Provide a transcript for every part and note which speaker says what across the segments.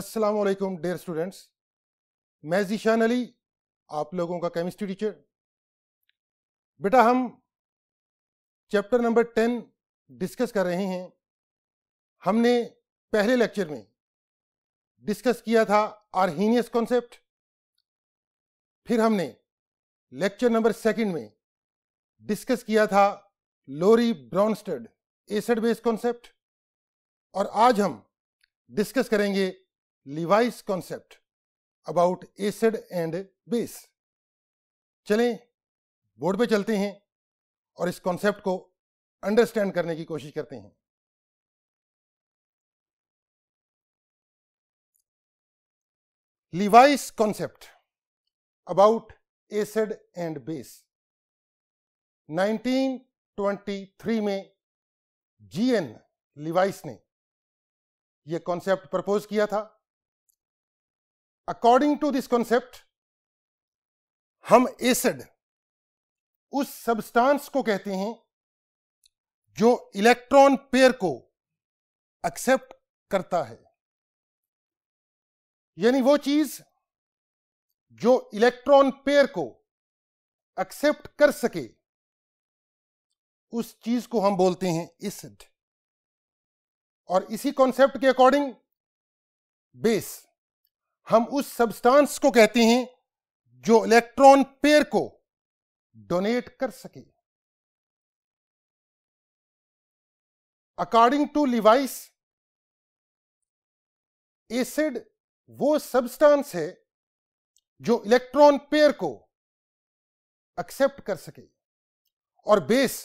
Speaker 1: अस्सलाम वालेकुम dear students मैं जीशान अली आप लोगों का केमिस्ट्री टीचर बेटा हम चैप्टर नंबर टेन डिस्कस कर रहे हैं हमने पहले लेक्चर में डिस्कस किया था आर्नियस कॉन्सेप्ट फिर हमने लेक्चर नंबर सेकंड में डिस्कस किया था Lowry Bronsted acid base concept और आज हम डिस्कस करेंगे Lewis concept about acid and base चलें बोर्ड पे चलते हैं और इस कॉन्सेप्ट को अंडरस्टैंड करने की कोशिश करते हैं Lewis concept about acid and base 1923 में जीएन लिवाइस ने यह कॉन्सेप्ट प्रपोज किया था अकॉर्डिंग टू दिस कॉन्सेप्ट हम एसिड उस सब्सटेंस को कहते हैं जो इलेक्ट्रॉन पेयर को एक्सेप्ट करता है यानी वो चीज जो इलेक्ट्रॉन पेयर को एक्सेप्ट कर सके उस चीज को हम बोलते हैं एसिड और इसी कॉन्सेप्ट के अकॉर्डिंग बेस हम उस सब्सटेंस को कहते हैं जो इलेक्ट्रॉन पेयर को डोनेट कर सके अकॉर्डिंग टू लिवाइस एसिड वो सब्सटेंस है जो इलेक्ट्रॉन पेयर को एक्सेप्ट कर सके और बेस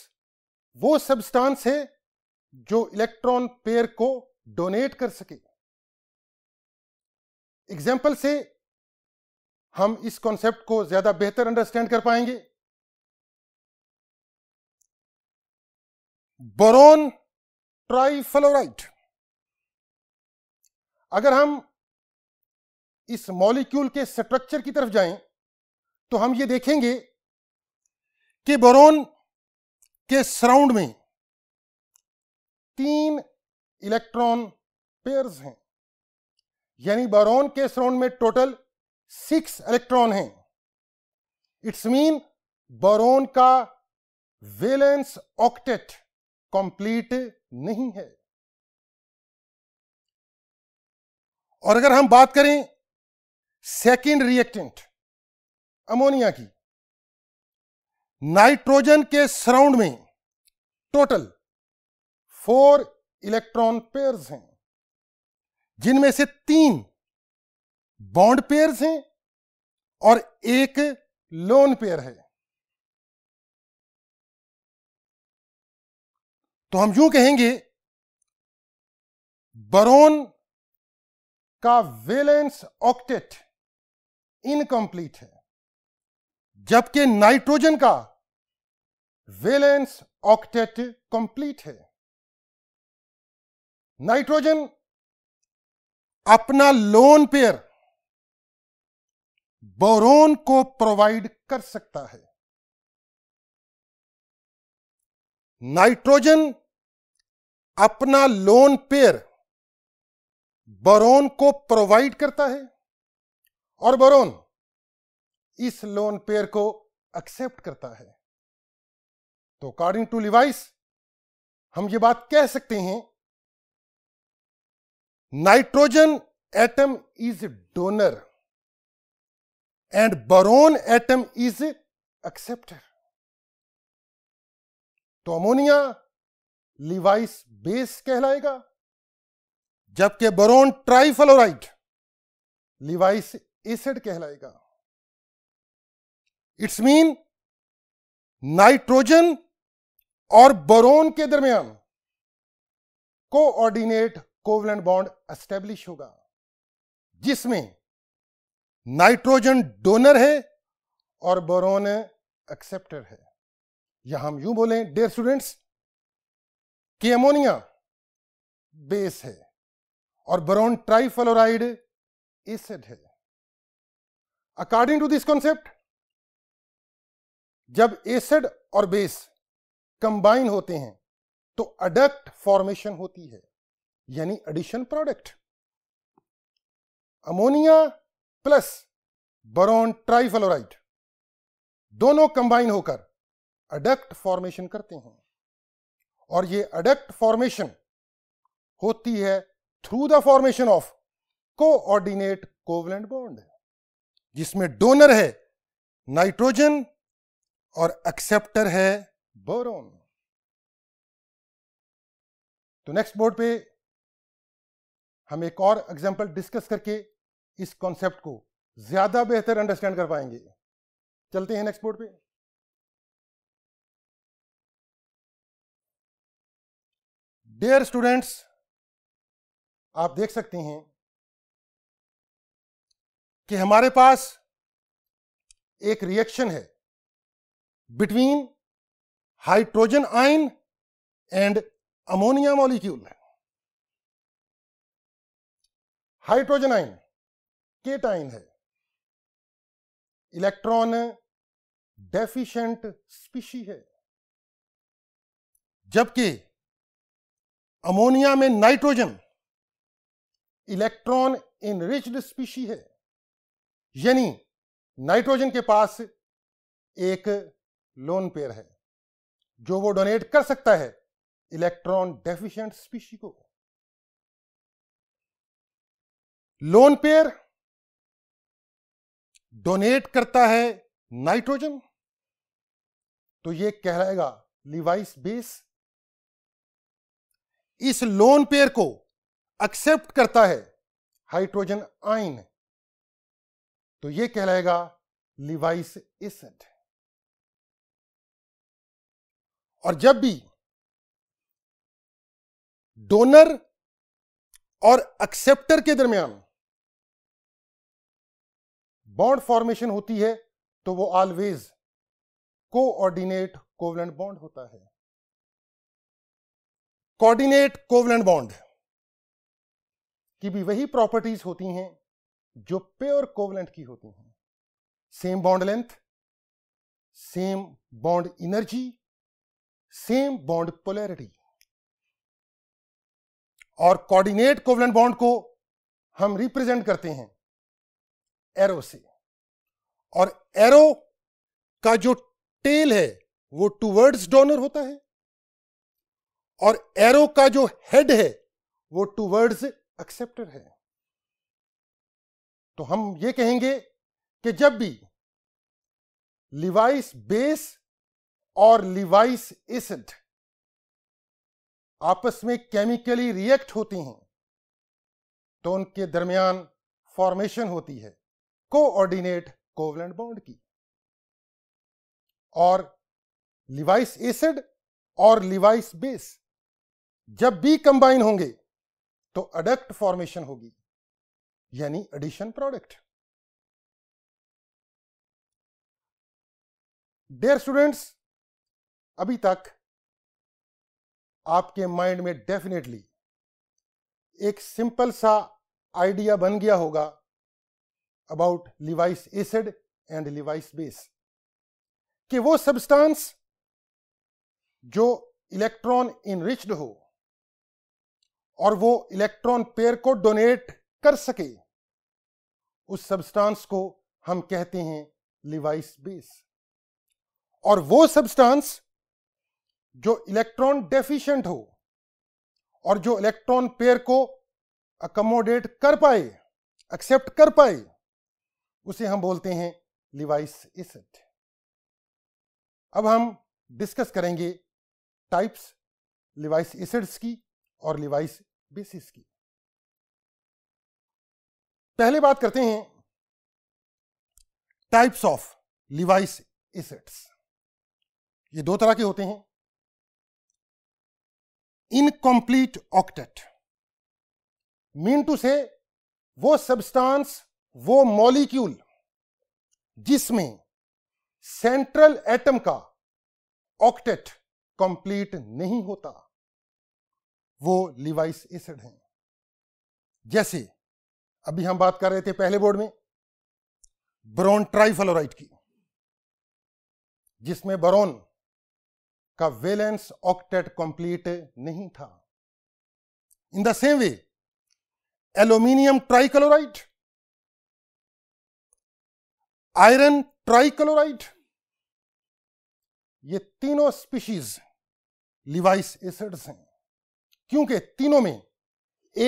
Speaker 1: वो सब्सटेंस है जो इलेक्ट्रॉन पेयर को डोनेट कर सके एग्जाम्पल से हम इस कॉन्सेप्ट को ज्यादा बेहतर अंडरस्टैंड कर पाएंगे बोरोन ट्राइफ्लोराइड अगर हम इस मॉलिक्यूल के स्ट्रक्चर की तरफ जाएं तो हम ये देखेंगे कि बोरोन के सराउंड में तीन इलेक्ट्रॉन पेयर्स हैं यानी बोरॉन के सराउंड में टोटल सिक्स इलेक्ट्रॉन हैं इट्स मीन बोरॉन का वेलेंस ऑक्टेट कंप्लीट नहीं है और अगर हम बात करें सेकेंड रिएक्टेंट अमोनिया की नाइट्रोजन के सराउंड में टोटल फोर इलेक्ट्रॉन पेयर्स हैं जिनमें से तीन बॉन्ड पेयर्स हैं और एक लोन पेयर है तो हम यूं कहेंगे बरोन का वेलेंस ऑक्टेट इनकम्प्लीट है जबकि नाइट्रोजन का वेलेंस ऑक्टेट कंप्लीट है नाइट्रोजन अपना लोन पेयर बोरोन को प्रोवाइड कर सकता है नाइट्रोजन अपना लोन पेयर बोरोन को प्रोवाइड करता है और बोरोन इस लोन पेयर को एक्सेप्ट करता है तो अकॉर्डिंग टू लिवाइस हम ये बात कह सकते हैं nitrogen atom is donor and boron atom is acceptor तो अमोनिया लिवाइस बेस कहलाएगा जबकि बरोन ट्राइफ्लोराइड लिवाइस एसिड कहलाएगा इट्स मीन नाइट्रोजन और बरोन के दरमियान कोऑर्डिनेट कोवलेंट बॉन्ड एस्टेब्लिश होगा जिसमें नाइट्रोजन डोनर है और बोरोन एक्सेप्टर है या हम यूं बोलें डेयर स्टूडेंट्स कि अमोनिया बेस है और बोरोन ट्राइफ्लोराइड एसिड है अकॉर्डिंग टू दिस कॉन्सेप्ट जब एसिड और बेस कंबाइन होते हैं तो अडक्ट फॉर्मेशन होती है यानी addition product ammonia plus boron trifluoride दोनों कंबाइन होकर अडक्ट फॉर्मेशन करते हैं और ये अडक्ट फॉर्मेशन होती है through the formation of coordinate covalent bond जिसमें डोनर है नाइट्रोजन और एक्सेप्टर है बोरोन तो नेक्स्ट बोर्ड पे हम एक और एग्जाम्पल डिस्कस करके इस कॉन्सेप्ट को ज़्यादा बेहतर अंडरस्टैंड कर पाएंगे चलते हैं नेक्स्ट बोर्ड पे डियर स्टूडेंट्स आप देख सकते हैं कि हमारे पास एक रिएक्शन है between hydrogen ion and ammonia molecule है हाइड्रोजन आयन केट आयन है इलेक्ट्रॉन डेफिशिएंट स्पीशी है जबकि अमोनिया में नाइट्रोजन इलेक्ट्रॉन इनरिच्ड स्पीशी है यानी नाइट्रोजन के पास एक लोन पेयर है जो वो डोनेट कर सकता है इलेक्ट्रॉन डेफिशिएंट स्पीशी को लोन पेयर डोनेट करता है नाइट्रोजन तो ये कहलाएगा लिवाइस बेस इस लोन पेयर को एक्सेप्ट करता है हाइड्रोजन आइन तो ये कहलाएगा लिवाइस एसिड और जब भी डोनर और एक्सेप्टर के दरमियान बॉन्ड फॉर्मेशन होती है तो वो ऑलवेज कोऑर्डिनेट कोवलेंट बॉन्ड होता है कोऑर्डिनेट कोवलेंट बॉन्ड की भी वही प्रॉपर्टीज होती हैं जो प्योर कोवलेंट की होती हैं same bond length same bond energy same bond polarity और कोऑर्डिनेट कोवलेंट बॉन्ड को हम रिप्रेजेंट करते हैं एरो से और एरो का जो टेल है वो टूवर्ड्स डोनर होता है और एरो का जो हेड है वो टूवर्ड्स एक्सेप्टर है तो हम ये कहेंगे कि जब भी लिवाइस बेस और लिवाइस एसिड आपस में केमिकली रिएक्ट होती हैं तो उनके दरमियान फॉर्मेशन होती है कोऑर्डिनेट कोवलेंट बॉन्ड की और लिवाइस एसिड और लिवाइस बेस जब भी कंबाइन होंगे तो अडक्ट फॉर्मेशन होगी यानी एडिशन प्रोडक्ट डेयर स्टूडेंट्स अभी तक आपके माइंड में डेफिनेटली एक सिंपल सा आइडिया बन गया होगा about Lewis acid and Lewis base कि वो सब्सटेंस जो इलेक्ट्रॉन इनरिच्ड हो और वो इलेक्ट्रॉन पेयर को डोनेट कर सके उस सब्सटेंस को हम कहते हैं लिवाइस बेस और वो सब्सटेंस जो इलेक्ट्रॉन डेफिशिएंट हो और जो इलेक्ट्रॉन पेयर को अकोमोडेट कर पाए एक्सेप्ट कर पाए उसे हम बोलते हैं लिवाइस एसिड अब हम डिस्कस करेंगे टाइप्स लिवाइस एसिड्स की और लिवाइस बेसिस की पहले बात करते हैं टाइप्स ऑफ लिवाइस एसिड्स ये दो तरह के होते हैं इनकम्प्लीट ऑक्टेट मीन टू से वो सब्सटेंस वो मॉलिक्यूल जिसमें सेंट्रल एटम का ऑक्टेट कंप्लीट नहीं होता वो लिवाइस एसिड है जैसे अभी हम बात कर रहे थे पहले बोर्ड में ब्रोन ट्राइफ्लोराइड की जिसमें बरोन का वेलेंस ऑक्टेट कंप्लीट नहीं था in the same way aluminium trichloride iron trichloride ये तीनों स्पीशीज लिवाइस एसिड्स हैं क्योंकि तीनों में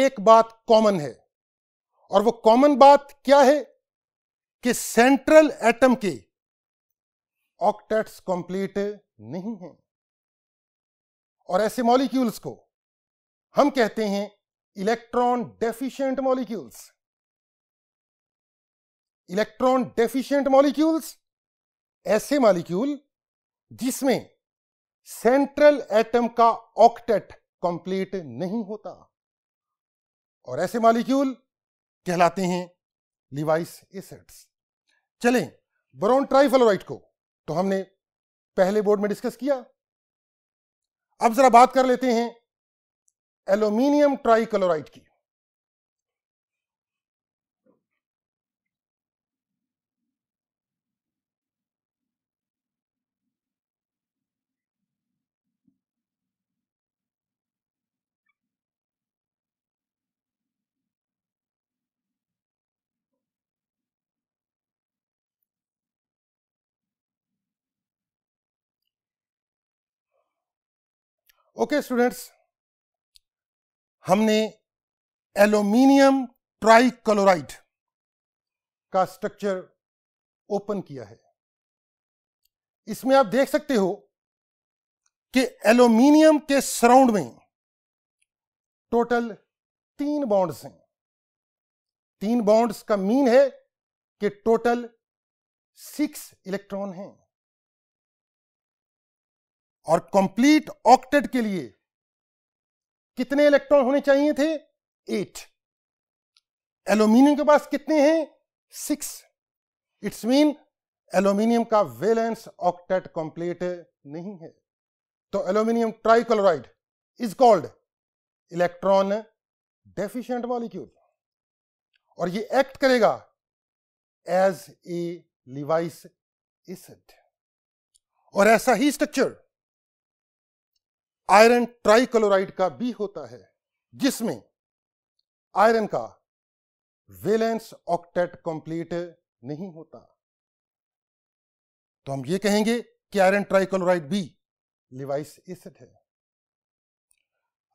Speaker 1: एक बात कॉमन है और वो कॉमन बात क्या है कि सेंट्रल एटम के ऑक्टेट्स कंप्लीट नहीं है और ऐसे मॉलिक्यूल्स को हम कहते हैं electron deficient molecules electron deficient molecules ऐसे मॉलिक्यूल जिसमें सेंट्रल एटम का ऑक्टेट कंप्लीट नहीं होता और ऐसे मॉलिक्यूल कहलाते हैं लिवाइस एसिड्स चलें बरोन ट्राइफ्लोराइड को तो हमने पहले बोर्ड में डिस्कस किया अब जरा बात कर लेते हैं एल्यूमिनियम ट्राइक्लोराइड की ओके स्टूडेंट्स हमने एल्यूमिनियम ट्राइक्लोराइड का स्ट्रक्चर ओपन किया है इसमें आप देख सकते हो कि एलोमिनियम के सराउंड में टोटल तीन बॉन्ड्स हैं तीन बॉन्ड्स का मीन है कि टोटल सिक्स इलेक्ट्रॉन हैं और कंप्लीट ऑक्टेट के लिए कितने इलेक्ट्रॉन होने चाहिए थे एट एल्यूमिनियम के पास कितने हैं सिक्स इट्स मीन एल्यूमिनियम का वेलेंस ऑक्टेट कंप्लीट नहीं है तो aluminium trichloride is called electron deficient molecule और ये एक्ट करेगा एज ए लिवाइस एसिड और ऐसा ही स्ट्रक्चर आयरन ट्राइक्लोराइड का भी होता है जिसमें आयरन का वेलेंस ऑक्टेट कंप्लीट नहीं होता तो हम ये कहेंगे कि आयरन ट्राइक्लोराइड भी लिवाइस एसिड है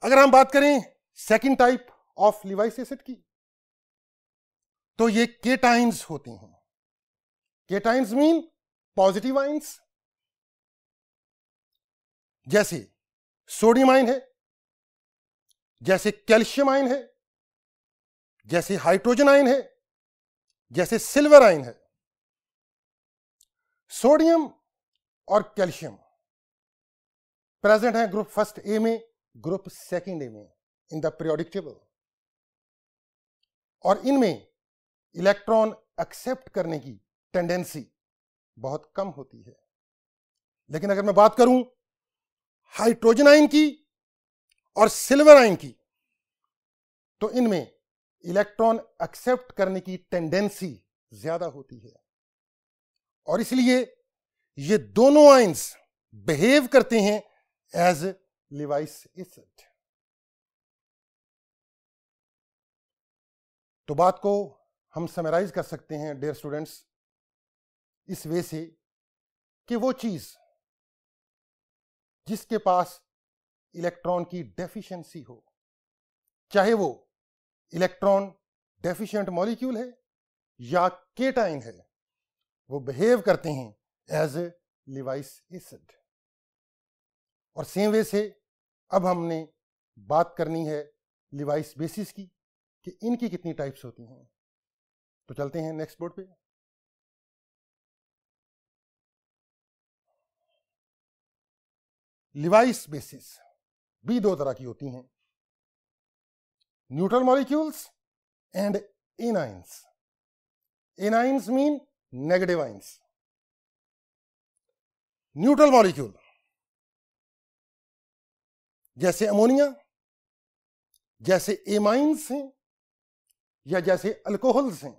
Speaker 1: अगर हम बात करें second type of Lewis acid की तो ये केटाइंस होती हैं केटाइंस मीन पॉजिटिव आइंस जैसे सोडियम आयन है जैसे कैल्शियम आयन है जैसे हाइड्रोजन आयन है जैसे सिल्वर आयन है सोडियम और कैल्शियम प्रेजेंट है ग्रुप फर्स्ट ए में ग्रुप सेकंड ए में इन द पीरियोडिक टेबल और इनमें इलेक्ट्रॉन एक्सेप्ट करने की टेंडेंसी बहुत कम होती है लेकिन अगर मैं बात करूं हाइड्रोजन आइन की और सिल्वर आइन की तो इनमें इलेक्ट्रॉन एक्सेप्ट करने की टेंडेंसी ज्यादा होती है और इसलिए ये दोनों आइंस बिहेव करते हैं एज लिवाइस एसिड तो बात को हम समराइज कर सकते हैं डेयर स्टूडेंट्स इस वे से कि वो चीज जिसके पास इलेक्ट्रॉन की डेफिशिएंसी हो चाहे वो इलेक्ट्रॉन डेफिशिएंट मॉलिक्यूल है या केटाइन है वो बिहेव करते हैं एज ए लिवाइस एसिड और सेम वे से अब हमने बात करनी है लिवाइस बेसिस की कि इनकी कितनी टाइप्स होती हैं तो चलते हैं नेक्स्ट बोर्ड पे लिवाइस बेसिस भी दो तरह की होती हैं neutral molecules and anions anions mean negative ions neutral molecule जैसे अमोनिया जैसे एमाइंस हैं या जैसे अल्कोहल्स हैं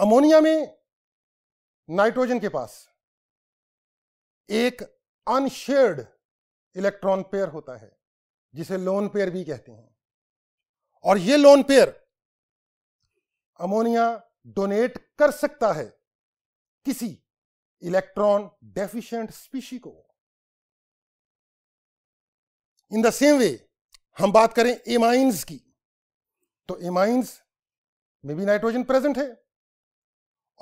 Speaker 1: अमोनिया में नाइट्रोजन के पास एक अनशेयर्ड इलेक्ट्रॉन पेयर होता है जिसे लोन पेयर भी कहते हैं और यह लोन पेयर अमोनिया डोनेट कर सकता है किसी इलेक्ट्रॉन डेफिशिएंट स्पीशी को इन द सेम वे हम बात करें एमाइंस की तो एमाइंस में भी नाइट्रोजन प्रेजेंट है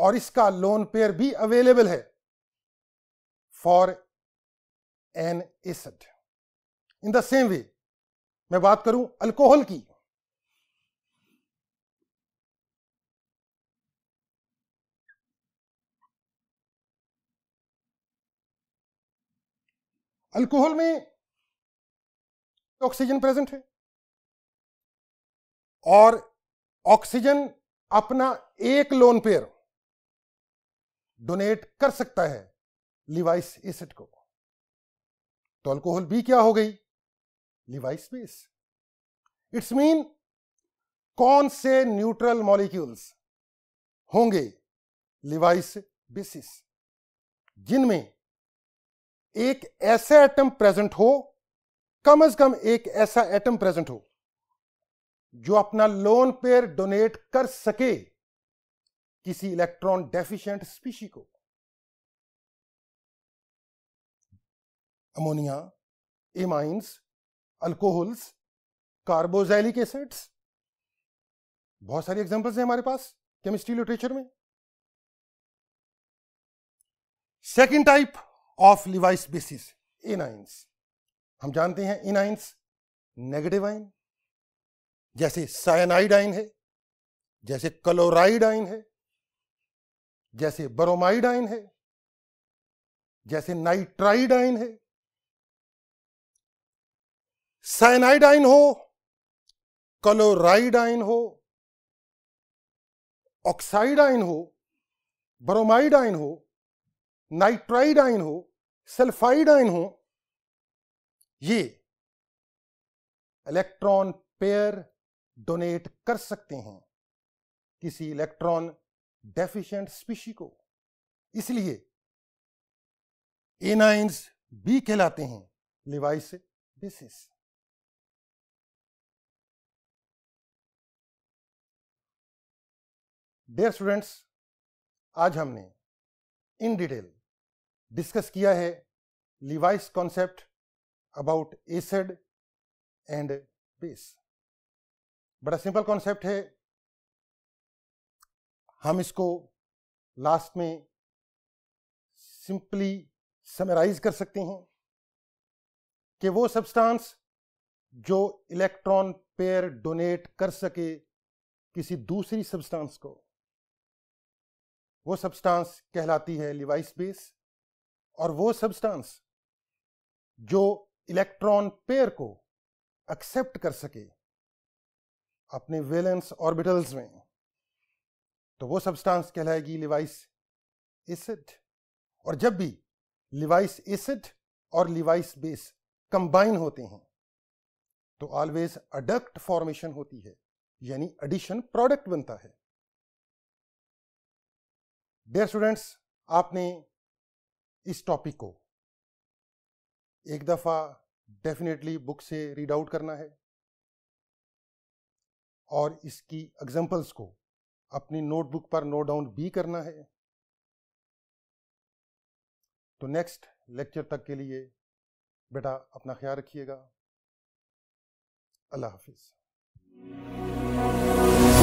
Speaker 1: और इसका लोन पेयर भी अवेलेबल है for an acid in the same way मैं बात करूं अल्कोहल की अल्कोहल में ऑक्सीजन प्रेजेंट है और ऑक्सीजन अपना एक लोन पेयर डोनेट कर सकता है लिवाइस एसिड को तो अल्कोहल भी क्या हो गई लिवाइस बेस इट्स मीन कौन से न्यूट्रल मॉलिक्यूल्स होंगे लिवाइस बेसिस जिनमें एक ऐसा एटम प्रेजेंट हो कम से कम एक ऐसा एटम प्रेजेंट हो जो अपना लोन पेयर डोनेट कर सके किसी इलेक्ट्रॉन डेफिशिएंट स्पीशी को ammonia amines alcohols carboxylic acids बहुत सारी एग्जाम्पल्स हैं हमारे पास केमिस्ट्री लिटरेचर में second type of Lewis bases anions हम जानते हैं इनाइंस नेगेटिव आइन जैसे साइनाइड आइन है जैसे क्लोराइड आइन है जैसे बरोमाइड आइन है जैसे नाइट्राइड आइन है साइनाइडाइन हो क्लोराइडाइन हो ऑक्साइडाइन हो ब्रोमाइडाइन हो नाइट्राइडाइन हो सल्फाइडाइन हो ये इलेक्ट्रॉन पेयर डोनेट कर सकते हैं किसी इलेक्ट्रॉन डेफिशिएंट स्पीशी को इसलिए एनाइंस भी कहलाते हैं लिवाइस बेसिस डेयर स्टूडेंट्स आज हमने इन डिटेल डिस्कस किया है Lewis concept about acid and base बड़ा सिंपल कॉन्सेप्ट है हम इसको लास्ट में सिंपली समराइज कर सकते हैं कि वो सब्सटेंस जो इलेक्ट्रॉन पेयर डोनेट कर सके किसी दूसरी सब्सटेंस को वो सब्सटेंस कहलाती है लिवाइस बेस और वो सब्सटेंस जो इलेक्ट्रॉन पेयर को एक्सेप्ट कर सके अपने वेलेंस ऑर्बिटल्स में तो वो सब्सटेंस कहलाएगी लिवाइस एसिड और जब भी लिवाइस एसिड और लिवाइस बेस कंबाइन होते हैं तो ऑलवेज अडक्ट फॉर्मेशन होती है यानी एडिशन प्रोडक्ट बनता है डियर स्टूडेंट्स आपने इस टॉपिक को एक दफ़ा डेफिनेटली बुक से रीड आउट करना है और इसकी एग्जांपल्स को अपनी नोटबुक पर नोट डाउन भी करना है तो नेक्स्ट लेक्चर तक के लिए बेटा अपना ख्याल रखिएगा अल्लाह हाफिज़